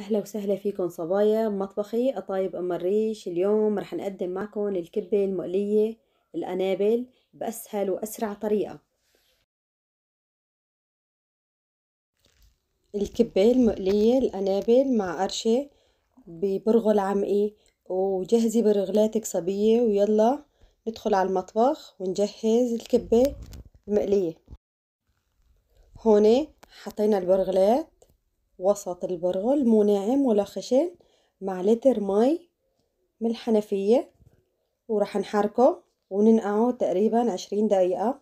اهلا وسهلا فيكم صبايا مطبخي قطايب ام الريش اليوم رح نقدم معكم الكبه المقليه الانابل باسهل واسرع طريقه الكبه المقليه الانابل مع قرشه ببرغل عمقي وجهزي برغلاتك صبيه ويلا ندخل على المطبخ ونجهز الكبه المقليه هون حطينا البرغلات وسط البرغل مو ناعم ولا خشن مع لتر مي من الحنفية وراح نحركه وننقعه تقريبا عشرين دقيقة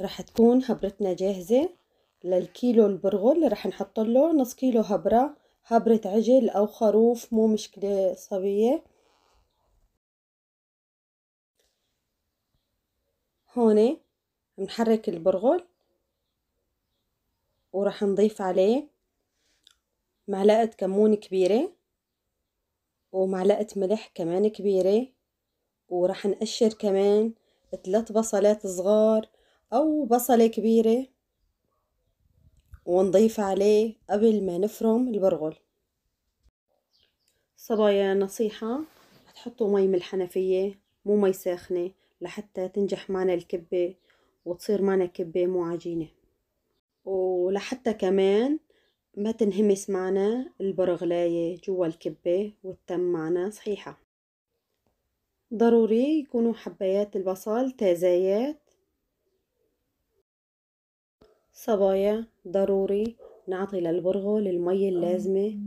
راح تكون هبرتنا جاهزة للكيلو البرغل راح نحط له نص كيلو هبرة هبرة عجل أو خروف مو مشكلة صبية هون بنحرك البرغل وراح نضيف عليه معلقة كمون كبيرة ومعلقة ملح كمان كبيرة وراح نقشر كمان ثلاث بصلات صغار أو بصلة كبيرة ونضيف عليه قبل ما نفرم البرغل صبايا نصيحة تحطوا مي من الحنفية مو مي ساخنة لحتى تنجح معنا الكبة وتصير معنا كبة مو عجينة ولحتى كمان ما تنهمس معنا البرغلاية جوا الكبة والتم معنا صحيحة ضروري يكونوا حبايات البصل تازايات صبايا ضروري نعطي للبرغل المي اللازمة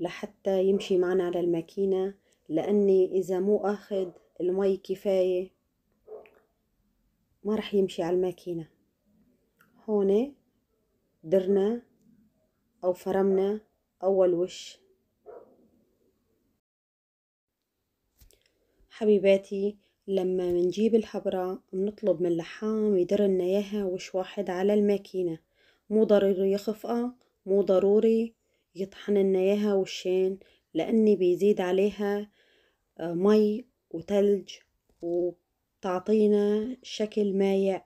لحتى يمشي معنا على الماكينة لأني إذا مو أخذ المي كفاية ما رح يمشي على الماكينة هون درنا أو فرمنا أول وش حبيباتي لما منجيب الحبرة بنطلب من اللحام يدر لنا إياها وش واحد على الماكينة مو ضروري يخفقة مو ضروري يطحن لنا إياها وشين لأني بيزيد عليها آه، مي وتلج وتعطينا شكل مايع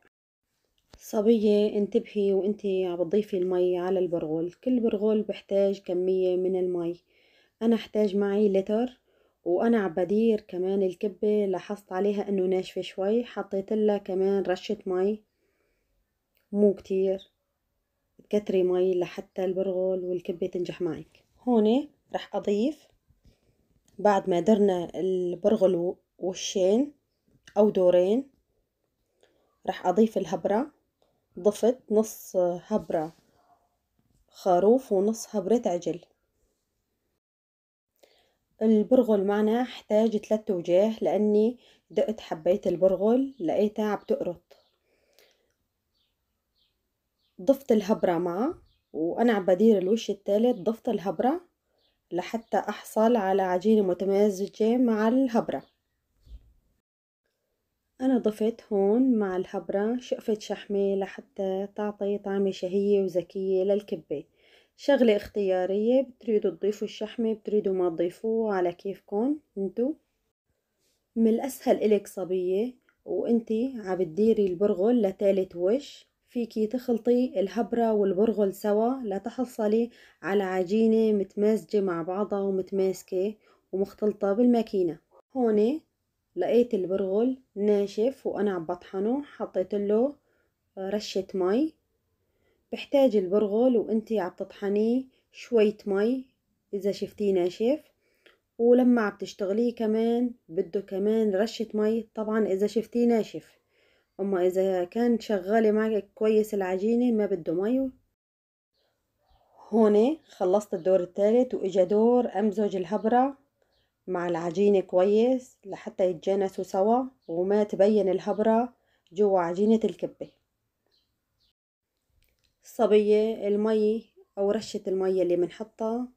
صبية انتبهي وانت عم بتضيفي المي على البرغول كل برغول بحتاج كمية من المي انا احتاج معي لتر وانا عبدير كمان الكبة لاحظت عليها انه ناشفة شوي حطيت لها كمان رشة مي مو كتير تكتري مي لحتى البرغل والكبة تنجح معك هون رح اضيف بعد ما درنا البرغل وشين او دورين رح اضيف الهبرة ضفت نص هبرة خروف ونص هبرة عجل البرغل معنا احتاج ثلاثة وجاه لاني دقت حبيت البرغل لقيتها عم تقرط ضفت الهبرة معه وانا بدير الوش الثالث ضفت الهبرة لحتى احصل على عجينة متمازجة مع الهبرة أنا ضفت هون مع الهبرة شقفة شحمة لحتى تعطي طعمة شهية وزكية للكبة شغلة اختيارية بتريدوا تضيفوا الشحمة بتريدوا ما تضيفوه على كيفكن انتو من الأسهل إلك صبية وانتي عم تديري البرغل لتالت وش فيكي تخلطي الهبرة والبرغل سوا لتحصلي على عجينة متمازجة مع بعضها ومتماسكة ومختلطة بالماكينة هون لقيت البرغل ناشف وأنا عم بطحنه حطيت له آه، رشة مي بحتاج البرغل وانتي عم تطحنيه شوية مي إذا شفتيه ناشف ولما عم تشتغليه كمان بده كمان رشة مي طبعا إذا شفتيه ناشف أما إذا كان شغالة معك كويس العجينة ما بده مي هون خلصت الدور الثالث وإجا دور أمزج الهبرة مع العجينة كويس لحتى يتجانسوا سوا وما تبين الهبرة جوا عجينة الكبة الصبية المي أو رشة المي اللي بنحطها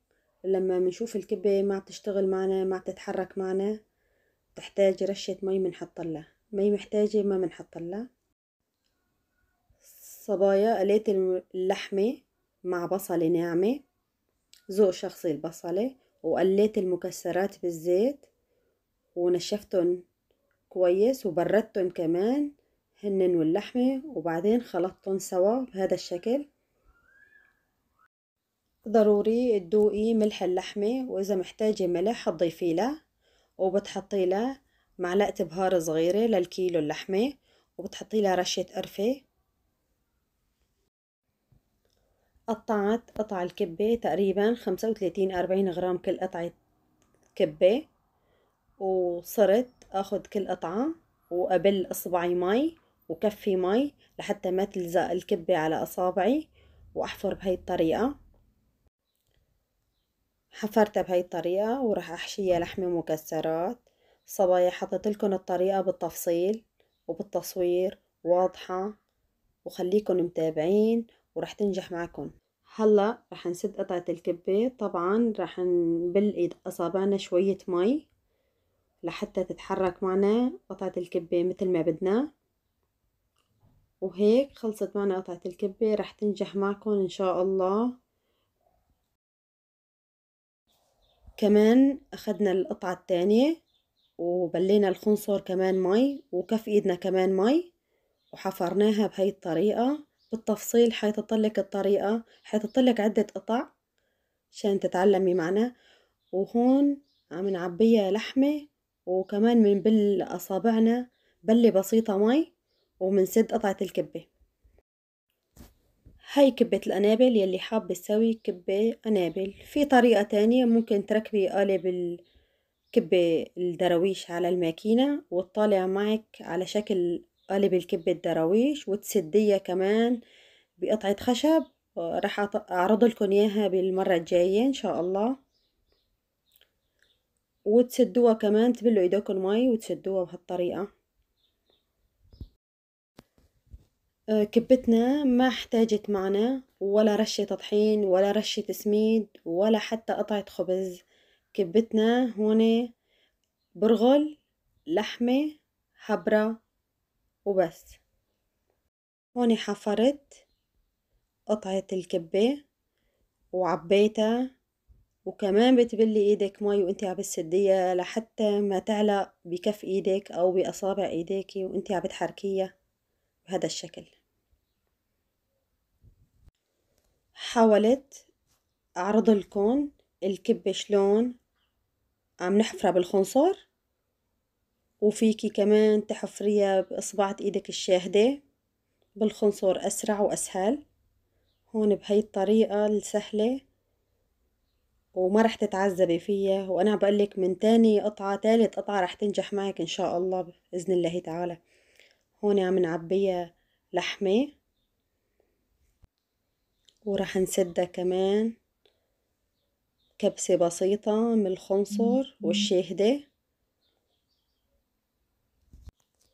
لما بنشوف الكبة ما بتشتغل معنا ما بتتحرك معنا تحتاج رشة مي بنحط لها مي محتاجة ما بنحط لها صبايا قليت اللحمة مع بصلة ناعمة ذوق شخصي البصلة وقليت المكسرات بالزيت ونشفتهم كويس وبردتهم كمان هنن واللحمة وبعدين خلطتهم سوا بهذا الشكل ضروري تدوقي ملح اللحمة وإذا محتاجة ملح تضيفي له وبتحطي له معلقة بهار صغيرة للكيلو اللحمة وبتحطي له رشة قرفة قطعت قطع الكبة تقريبا خمسة وتلاتين أربعين غرام كل قطعة كبة وصرت أخد كل قطعة وأبل إصبعي مي وكفي مي لحتى ما تلزق الكبة على أصابعي وأحفر بهاي الطريقة حفرتها بهاي الطريقة وراح أحشيها لحمة مكسرات صبايا حطيت لكم الطريقة بالتفصيل وبالتصوير واضحة وخليكن متابعين ورح تنجح معكم هلا رح نسد قطعة الكبة طبعا رح نبل أصابعنا شوية مي لحتى تتحرك معنا قطعة الكبة مثل ما بدنا وهيك خلصت معنا قطعة الكبة رح تنجح معكم إن شاء الله كمان أخدنا القطعة الثانية وبلينا الخنصر كمان مي وكف إيدنا كمان مي وحفرناها بهاي الطريقة بالتفصيل حيتطلك الطريقة حيتطلك عدة قطع عشان تتعلمي معنا وهون عم نعبيها لحمة وكمان منبل أصابعنا بلة بسيطة مي ومنسد قطعة الكبة هاي كبة الأنابل يلي حابة تسوي كبة أنابل في طريقة تانية ممكن تركبي قالب الكبة الدراويش على الماكينة وتطالع معك على شكل قلب الكبة الدراويش وتسديها كمان بقطعة خشب آه، راح اعرض لكم اياها بالمرة الجاية ان شاء الله وتسدوها كمان تبلوا إيدكم مي وتسدوها بهالطريقة آه، كبتنا ما احتاجت معنا ولا رشة طحين ولا رشة سميد ولا حتى قطعة خبز كبتنا هون برغل لحمة حبرة وبس هوني حفرت قطعة الكبة وعبيتها وكمان بتبلي ايدك مي وانتي عم بتسديها لحتى ما تعلق بكف ايدك او باصابع ايديكي وانتي عم بتحركيها بهذا الشكل حاولت اعرض لكم الكبة شلون عم نحفرها بالخنصر وفيكي كمان تحفريها بإصبعة إيدك الشاهدة بالخنصر أسرع وأسهل هون بهي الطريقة السهلة وما رح تتعذبي فيها وأنا بقلك من تاني قطعة تالت قطعة رح تنجح معك إن شاء الله بإذن الله تعالى هون عم نعبيها لحمة ورح نسدها كمان كبسة بسيطة من الخنصر والشاهده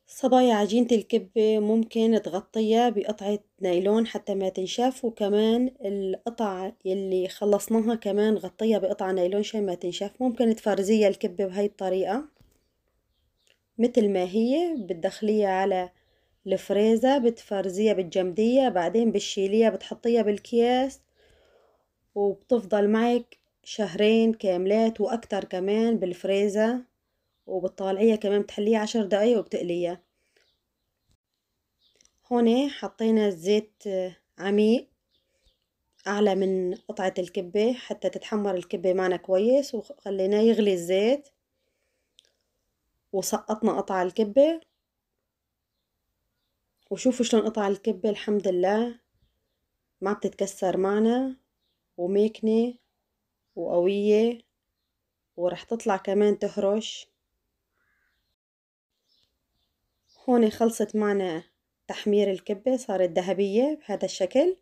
صبايا عجينة الكبة ممكن تغطيها بقطعة نايلون حتى ما تنشف وكمان القطع يلي خلصناها كمان غطيها بقطعة نايلون عشان ما تنشف ممكن تفرزيها الكبة بهاي الطريقة متل ما هي بتدخليها على الفريزة بتفرزيها بالجمدية بعدين بتشيليها بتحطيها بالكياس وبتفضل معك شهرين كاملات وأكتر كمان بالفريزة وبتطالعيها كمان بتحليها عشر دقايق وبتقليها هون إيه، حطينا الزيت آه، عميق أعلى من قطعة الكبة حتى تتحمر الكبة معنا كويس وخليناه يغلي الزيت وسقطنا قطع الكبة وشوفوا شلون قطع الكبة الحمد لله ما بتتكسر معنا وميكنة وقوية ورح تطلع كمان تهرش هون خلصت معنا تحمير الكبة صارت ذهبية بهذا الشكل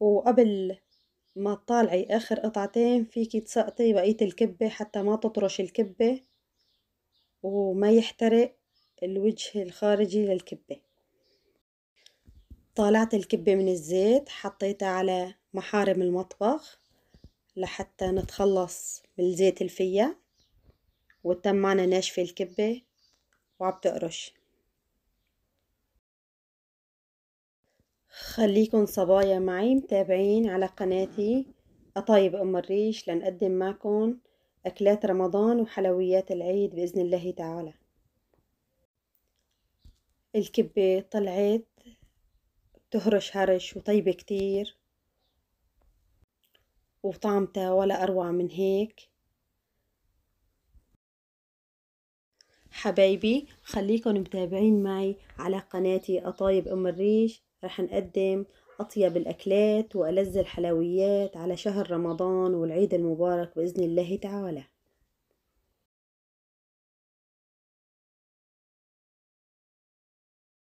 وقبل ما تطالعي آخر قطعتين فيكي تسقطي بقية الكبة حتى ما تطرش الكبة وما يحترق الوجه الخارجي للكبة طالعت الكبة من الزيت حطيتها على محارم المطبخ لحتى نتخلص من الزيت الفية وتم معنا ناشفة الكبة وعبتقرش خليكن صبايا معي متابعين على قناتي أطايب أم الريش لنقدم معكن أكلات رمضان وحلويات العيد بإذن الله تعالى الكبة طلعت بتهرش هرش وطيبة كتير وطعمتها ولا أروع من هيك حبايبي خليكن متابعين معي على قناتي أطايب أم الريش رح نقدم أطيب الأكلات وألذ الحلويات على شهر رمضان والعيد المبارك بإذن الله تعالى